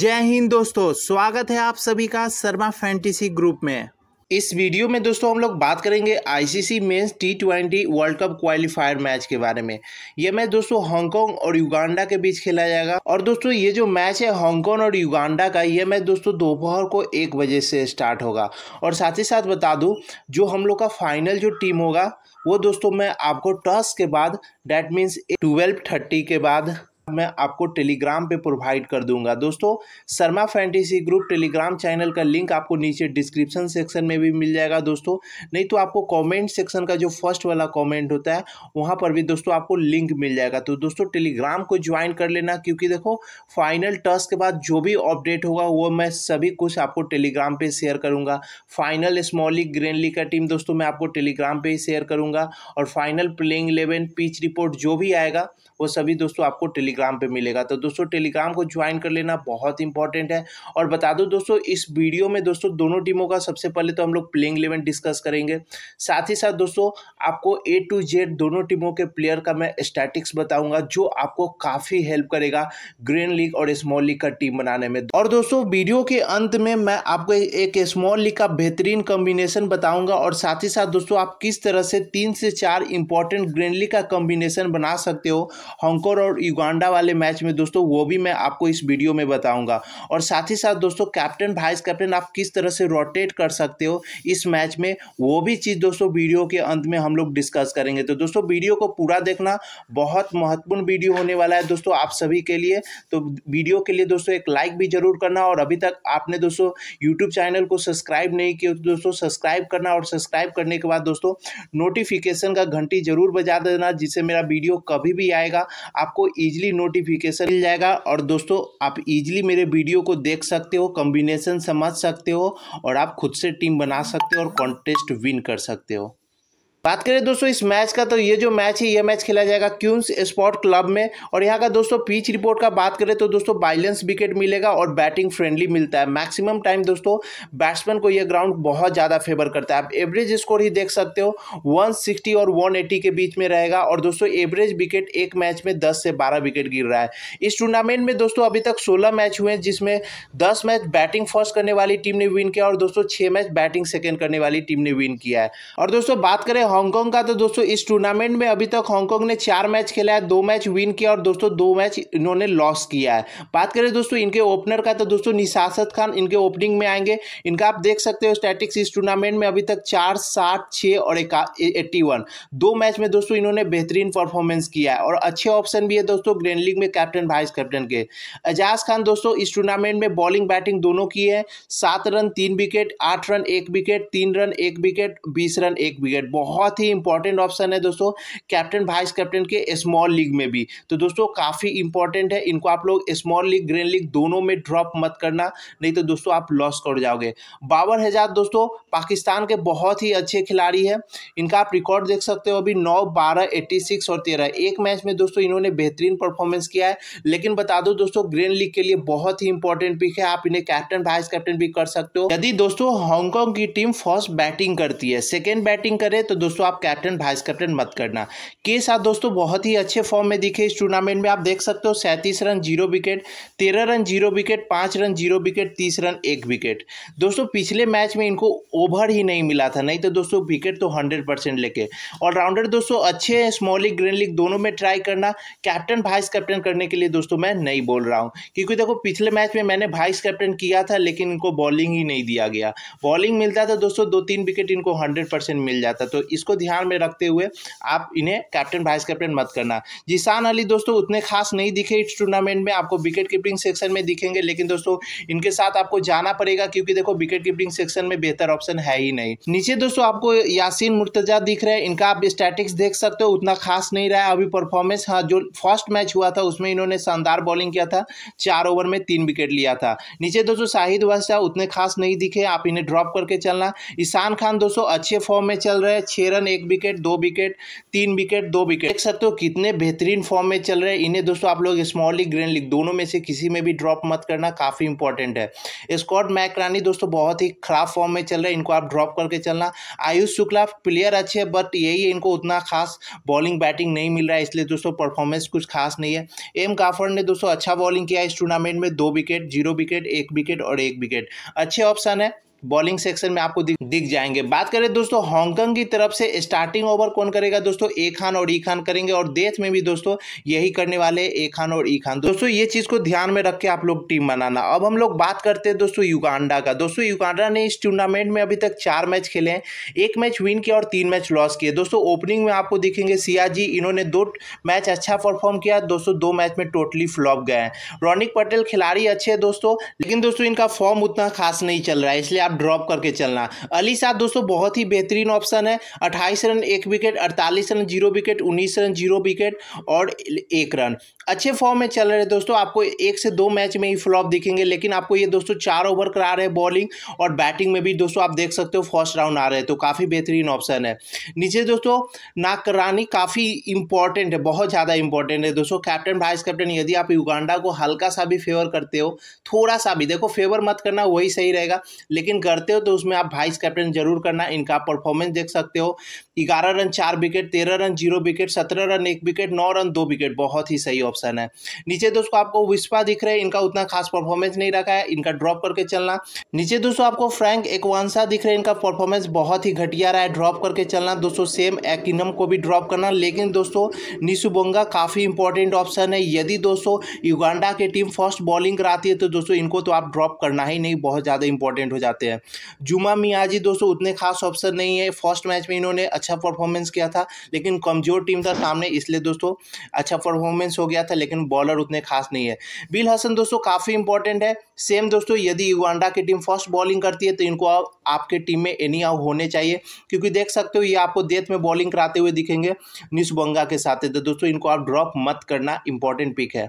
जय हिंद दोस्तों स्वागत है आप सभी का शर्मा फैंटेसी ग्रुप में इस वीडियो में दोस्तों हम लोग बात करेंगे ICC men's T twenty world cup qualifier match के बारे में यह मैच दोस्तों हांगकांग और युगांडा के बीच खेला जाएगा और दोस्तों ये जो मैच है हांगकांग और युगांडा का यह मैच दोस्तों दोपहर को एक बजे से स्टार्ट होगा और साथ ही साथ बता दूँ जो हम लोग का फाइनल जो टीम होगा वो दोस्तों मैं आपको टॉस के बाद डैट मीन्स ट्वेल्व थर्टी के बाद मैं आपको टेलीग्राम पे प्रोवाइड कर दूंगा दोस्तों Sharma fantasy group Telegram channel का लिंक आपको नीचे डिस्क्रिप्शन सेक्शन में भी मिल जाएगा दोस्तों नहीं तो आपको कमेंट सेक्शन का जो फर्स्ट वाला कमेंट होता है वहां पर भी दोस्तों आपको लिंक मिल जाएगा तो दोस्तों टेलीग्राम को ज्वाइन कर लेना क्योंकि देखो फाइनल टर्स के बाद जो भी अपडेट होगा वो मैं सभी कुछ आपको टेलीग्राम पर शेयर करूंगा final small league grand league का टीम दोस्तों मैं आपको टेलीग्राम पर ही शेयर करूंगा और final playing eleven pitch report जो भी आएगा वो सभी दोस्तों आपको टेलीग्राम टेलीग्राम पे मिलेगा तो दोस्तों टेलीग्राम को ज्वाइन कर लेना बहुत इंपॉर्टेंट है और बता दो दोस्तों इस वीडियो में दोस्तों दोनों टीमों का सबसे पहले तो हम लोग प्लेइंग इलेवन डिस्कस करेंगे साथ ही साथ दोस्तों आपको ए टू जेड दोनों टीमों के प्लेयर का मैं स्टैटिक्स बताऊंगा जो आपको काफ़ी हेल्प करेगा ग्रीन लीग और स्मॉल लीग का टीम बनाने में और दोस्तों वीडियो के अंत में मैं आपको एक स्मॉल लीग का बेहतरीन कॉम्बिनेशन बताऊंगा और साथ ही साथ दोस्तों आप किस तरह से तीन से चार इंपॉर्टेंट ग्रीन लीग का कॉम्बिनेशन बना सकते हो हॉन्कोर और युगान होंडा वाले मैच में दोस्तों वो भी मैं आपको इस वीडियो में बताऊंगा और साथ ही साथ दोस्तों कैप्टन वाइस कैप्टन आप किस तरह से रोटेट कर सकते हो इस मैच में वो भी चीज़ दोस्तों वीडियो के अंत में हम लोग डिस्कस करेंगे तो दोस्तों वीडियो को पूरा देखना बहुत महत्वपूर्ण वीडियो होने वाला है दोस्तों आप सभी के लिए तो वीडियो के लिए दोस्तों एक लाइक भी जरूर करना और अभी तक आपने दोस्तों यूट्यूब चैनल को सब्सक्राइब नहीं किया तो दोस्तों सब्सक्राइब करना और सब्सक्राइब करने के बाद दोस्तों नोटिफिकेशन का घंटी जरूर बजा देना जिससे मेरा वीडियो कभी भी आएगा आपको ईजिली ही नोटिफिकेशन मिल जाएगा और दोस्तों आप इजीली मेरे वीडियो को देख सकते हो कॉम्बिनेशन समझ सकते हो और आप खुद से टीम बना सकते हो और कॉन्टेस्ट विन कर सकते हो बात करें दोस्तों इस मैच का तो ये जो मैच है ये मैच खेला जाएगा क्यूंस स्पोर्ट क्लब में और यहाँ का दोस्तों पिच रिपोर्ट का बात करें तो दोस्तों बाइलेंस विकेट मिलेगा और बैटिंग फ्रेंडली मिलता है मैक्सिमम टाइम दोस्तों बैट्समैन को यह ग्राउंड बहुत ज़्यादा फेवर करता है आप एवरेज स्कोर ही देख सकते हो वन और वन के बीच में रहेगा और दोस्तों एवरेज विकेट एक मैच में दस से बारह विकेट गिर रहा है इस टूर्नामेंट में दोस्तों अभी तक सोलह मैच हुए हैं जिसमें दस मैच बैटिंग फर्स्ट करने वाली टीम ने विन किया और दोस्तों छः मैच बैटिंग सेकेंड करने वाली टीम ने विन किया है और दोस्तों बात करें हांगकांग का तो दोस्तों इस टूर्नामेंट में अभी तक हांगकांग ने चार मैच खेला है दो मैच विन किया और दोस्तों दो मैच इन्होंने लॉस किया है बात करें दोस्तों इनके ओपनर का तो दोस्तों निशासत खान इनके ओपनिंग में आएंगे इनका आप देख सकते हो स्टैटिक्स इस टूर्नामेंट में अभी तक चार सात छः और एट्टी वन दो मैच में दोस्तों इन्होंने बेहतरीन परफॉर्मेंस किया है और अच्छे ऑप्शन भी है दोस्तों ग्रैंड लीग में कैप्टन वाइस कैप्टन के एजाज खान दोस्तों इस टूर्नामेंट में बॉलिंग बैटिंग दोनों की है सात रन तीन विकेट आठ रन एक विकेट तीन रन एक विकेट बीस रन एक विकेट बहुत बहुत ही इंपॉर्टेंट ऑप्शन है दोस्तों कैप्टन वाइस कैप्टन के स्मॉल लीग में भी तो दोस्तों काफ़ी इंपॉर्टेंट है इनको आप लोग स्मॉल लीग ग्रेन लीग दोनों में ड्रॉप मत करना नहीं तो दोस्तों आप लॉस कर जाओगे बाबर हजार दोस्तों पाकिस्तान के बहुत ही अच्छे खिलाड़ी है इनका आप रिकॉर्ड देख सकते हो अभी नौ बारह एट्टी सिक्स और तेरह एक मैच में दोस्तों इन्होंने बेहतरीन परफॉर्मेंस किया है लेकिन बता दो दोस्तों ग्रेन लीग के लिए बहुत ही इंपॉर्टेंट पिक है आप इन्हें कैप्टन वाइस कैप्टन भी कर सकते हो यदि दोस्तों हांगकॉन्ग की टीम फर्स्ट बैटिंग करती है सेकेंड बैटिंग करे तो दोस्तों दोस्तों आप कैप्टन वाइस कैप्टन मत करना के साथ दोस्तों बहुत ही अच्छे फॉर्म में दिखे इस टूर्नामेंट में आप देख सकते हो सैंतीस रन जीरो विकेट तेरह रन जीरो विकेट पाँच रन जीरो विकेट तीस रन एक विकेट दोस्तों पिछले मैच में इनको ओवर ही नहीं मिला था नहीं तो दोस्तों विकेट तो हंड्रेड परसेंट लेके ऑलराउंडर दोस्तों अच्छे हैं स्मॉल लीग ग्रीन लीग दोनों में ट्राई करना कैप्टन वाइस कैप्टन करने के लिए दोस्तों मैं नहीं बोल रहा हूँ क्योंकि देखो पिछले मैच में मैंने वाइस कैप्टन किया था लेकिन इनको बॉलिंग ही नहीं दिया गया बॉलिंग मिलता था दोस्तों दो तीन विकेट इनको हंड्रेड मिल जाता तो इस इसको ध्यान में रखते हुए आप इन्हें कैप्टन वाइस कैप्टन मत करना जिसान अली दोस्तों उतने खास नहीं दिखे इस टूर्नामेंट में आपको विकेट कीपिंग सेक्शन में दिखेंगे लेकिन दोस्तों इनके साथ आपको जाना पड़ेगा क्योंकि देखो विकेट कीपिंग सेक्शन में बेहतर ऑप्शन है ही नहीं नीचे दोस्तों आपको यासीन मुर्तजा दिख रहे हैं इनका आप स्टैटिक्स देख सकते हो उतना खास नहीं रहा अभी परफॉर्मेंस हाँ जो फर्स्ट मैच हुआ था उसमें इन्होंने शानदार बॉलिंग किया था चार ओवर में तीन विकेट लिया था नीचे दोस्तों शाहिद वसा उतने खास नहीं दिखे आप इन्हें ड्रॉप करके चलना ईशान खान दोस्तों अच्छे फॉर्म में चल रहे हैं छः रन एक विकेट दो विकेट तीन विकेट दो विकेट देख सकते हो कितने बेहतरीन फॉर्म में चल रहे हैं इन्हें दोस्तों आप लोग स्मॉल लीग ग्रैंड लीग दोनों में से किसी में भी ड्रॉप मत करना काफ़ी इंपॉर्टेंट है स्कॉट मैकरानी दोस्तों बहुत ही खराब फॉर्म में चल रहे हैं इनको आप ड्रॉप करके चलना आयुष शुक्ला प्लेयर अच्छे है बट यही इनको उतना खास बॉलिंग बैटिंग नहीं मिल रहा है इसलिए दोस्तों परफॉर्मेंस कुछ खास नहीं है एम काफर ने दोस्तों अच्छा बॉलिंग किया इस टूर्नामेंट में दो विकेट जीरो विकेट एक विकेट और एक विकेट अच्छे ऑप्शन है बॉलिंग सेक्शन में आपको दिख, दिख जाएंगे बात करें दोस्तों हांगकॉन्ग की तरफ से स्टार्टिंग ओवर कौन करेगा दोस्तों ए खान और ई खान करेंगे और देश में भी दोस्तों यही करने वाले ए खान और ई खान दोस्तों ये चीज़ को ध्यान में रख के आप लोग टीम बनाना अब हम लोग बात करते हैं दोस्तों युगांडा का दोस्तों युगांडा ने इस टूर्नामेंट में अभी तक चार मैच खेले हैं एक मैच विन किया और तीन मैच लॉस किए दोस्तों ओपनिंग में आपको दिखेंगे सिया जी इन्होंने दो मैच अच्छा परफॉर्म किया दोस्तों दो मैच में टोटली फ्लॉप गए हैं रौनिक पटेल खिलाड़ी अच्छे है दोस्तों लेकिन दोस्तों इनका फॉर्म उतना खास नहीं चल रहा है इसलिए आप साथ ड्रॉप करके चलना अली साथ दोस्तों बहुत ही बेहतरीन ऑप्शन है अट्ठाईस रन एक विकेट अड़तालीस रन जीरो विकेट उन्नीस रन जीरो विकेट और एक रन अच्छे फॉर्म में चल रहे दोस्तों आपको एक से दो मैच में ही फ्लॉप दिखेंगे लेकिन आपको ये दोस्तों चार ओवर करा रहे हैं बॉलिंग और बैटिंग में भी दोस्तों आप देख सकते हो फर्स्ट राउंड आ रहे हैं तो काफ़ी बेहतरीन ऑप्शन है नीचे दोस्तों नाकरानी काफ़ी इंपॉर्टेंट है बहुत ज़्यादा इंपॉर्टेंट है दोस्तों कैप्टन वाइस कैप्टन यदि आप युगांडा को हल्का सा भी फेवर करते हो थोड़ा सा भी देखो फेवर मत करना वही सही रहेगा लेकिन बैटिंग करते हो तो उसमें आप वाइस कैप्टन जरूर करना इनका परफॉर्मेंस देख सकते हो ग्यारह रन चार विकेट तेरह रन जीरो विकेट सत्रह रन एक विकेट नौ रन दो विकेट बहुत ही सही ऑप्शन है नीचे दोस्तों आपको विस्पा दिख रहे हैं इनका उतना खास परफॉर्मेंस नहीं रखा है इनका ड्रॉप करके चलना नीचे दोस्तों आपको फ्रैंक एकवांसा दिख रहे हैं इनका परफॉर्मेंस बहुत ही घटिया रहा है ड्रॉप करके चलना दोस्तों सेम एक्नम को भी ड्रॉप करना लेकिन दोस्तों निशुबंगा काफ़ी इंपॉर्टेंट ऑप्शन है यदि दोस्तों युगांडा की टीम फर्स्ट बॉलिंग कराती है तो दोस्तों इनको तो आप ड्रॉप करना ही नहीं बहुत ज़्यादा इंपॉर्टेंट हो जाते हैं हैं जुमा मियाँ जी दोस्तों उतने खास ऑप्शन नहीं है फर्स्ट मैच में इन्होंने अच्छा परफॉर्मेंस किया था लेकिन कमज़ोर टीम था सामने इसलिए दोस्तों अच्छा परफॉर्मेंस हो गया था लेकिन बॉलर उतने खास नहीं है बिल हसन दोस्तों काफ़ी इंपॉर्टेंट है सेम दोस्तों यदि युगांडा की टीम फर्स्ट बॉलिंग करती है तो इनको आप, आपके टीम में एनी आउट होने चाहिए क्योंकि देख सकते हो ये आपको डेथ में बॉलिंग कराते हुए दिखेंगे बंगा के साथ तो दोस्तों इनको आप ड्रॉप मत करना इंपॉर्टेंट पिक है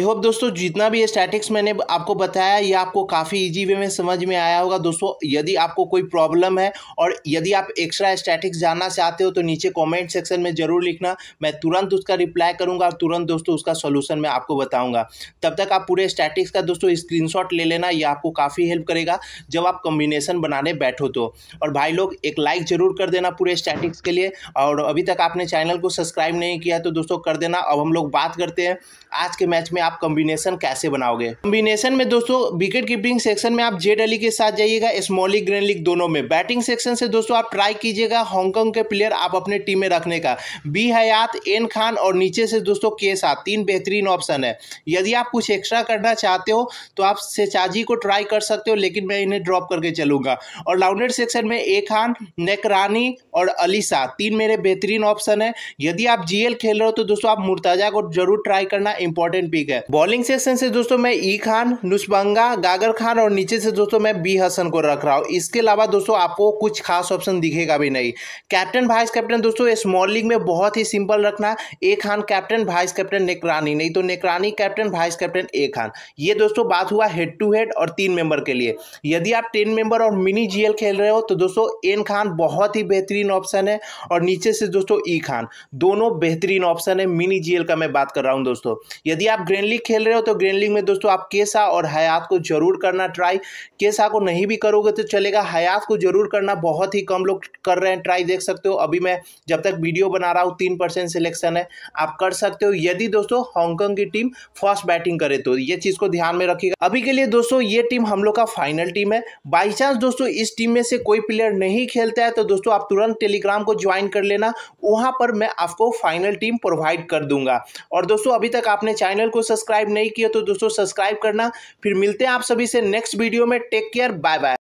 आई होप दोस्तों जितना भी स्टैटिक्स मैंने आपको बताया ये आपको काफ़ी इजी वे में समझ में आया होगा दोस्तों यदि आपको कोई प्रॉब्लम है और यदि आप एक्स्ट्रा स्टैटिक्स जानना चाहते हो तो नीचे कमेंट सेक्शन में ज़रूर लिखना मैं तुरंत उसका रिप्लाई करूंगा और तुरंत दोस्तों उसका सोल्यूशन मैं आपको बताऊंगा तब तक आप पूरे स्टैटिक्स का दोस्तों स्क्रीन ले लेना यह आपको काफ़ी हेल्प करेगा जब आप कॉम्बिनेशन बनाने बैठो तो और भाई लोग एक लाइक ज़रूर कर देना पूरे स्टैटिक्स के लिए और अभी तक आपने चैनल को सब्सक्राइब नहीं किया तो दोस्तों कर देना अब हम लोग बात करते हैं आज के मैच में आप कॉम्बिनेशन कैसे बनाओगे कॉम्बिनेशन में दोस्तों विकेट कीपिंग सेक्शन में आप जेड अली के साथ जाइएगा स्मॉलिक ग्रैंड लीग दोनों में बैटिंग सेक्शन से दोस्तों आप ट्राई कीजिएगा हांगकॉन्ग के प्लेयर आप अपने टीम में रखने का बी हयात एन खान और नीचे से दोस्तों के साथ तीन बेहतरीन ऑप्शन है यदि आप कुछ एक्स्ट्रा करना चाहते हो तो आप सेचाजी को ट्राई कर सकते हो लेकिन मैं इन्हें ड्रॉप करके चलूंगा और लाउंडेड सेक्शन में ए खान नेकरानी और अलीसा तीन मेरे बेहतरीन ऑप्शन है यदि आप जीएल खेल रहे हो तो दोस्तों आप मुर्ताजा को जरूर ट्राई करना इंपॉर्टेंट पिक है है बॉलिंग सेक्शन से दोस्तों मैं ई खान नुस्बंगा गागर खान और नीचे से दोस्तों मैं बी हसन को रख रहा हूँ इसके अलावा दोस्तों आपको कुछ खास ऑप्शन दिखेगा भी नहीं कैप्टन वाइस कैप्टन दोस्तों स्मॉल लीग में बहुत ही सिंपल रखना A Khan captain vice captain नेकरानी नहीं तो नेकरानी captain vice captain A Khan ये दोस्तों बात हुआ हेड टू हेड और तीन मेंबर के लिए यदि आप टेन मेंबर और मिनी जीएल खेल रहे हो तो दोस्तों एन खान बहुत ही बेहतरीन ऑप्शन है और नीचे से दोस्तों ई खान दोनों बेहतरीन ऑप्शन है मिनी जीएल का मैं बात कर रहा हूँ दोस्तों यदि आप ग्रेन ग्रैंड लीग खेल रहे हो तो ग्रैंड लीग में दोस्तों आप केसा और हयात को जरूर करना ट्राई केसा को नहीं भी करोगे तो चलेगा हयात को जरूर करना बहुत ही कम लोग कर रहे हैं ट्राई देख सकते हो अभी मैं जब तक वीडियो बना रहा हूँ तीन परसेंट सिलेक्शन है आप कर सकते हो यदि दोस्तों हांगकॉन्ग की टीम फर्स्ट बैटिंग करे तो ये चीज़ को ध्यान में रखिएगा अभी के लिए दोस्तों ये टीम हम लोग का फाइनल टीम है बाई चांस दोस्तों इस टीम में से कोई प्लेयर नहीं खेलता है तो दोस्तों आप तुरंत टेलीग्राम को ज्वाइन कर लेना वहाँ पर मैं आपको फाइनल टीम प्रोवाइड कर दूंगा और दोस्तों अभी तक आपने चैनल को सब्सक्राइब नहीं किया तो दोस्तों सब्सक्राइब करना फिर मिलते हैं आप सभी से नेक्स्ट वीडियो में टेक केयर बाय बाय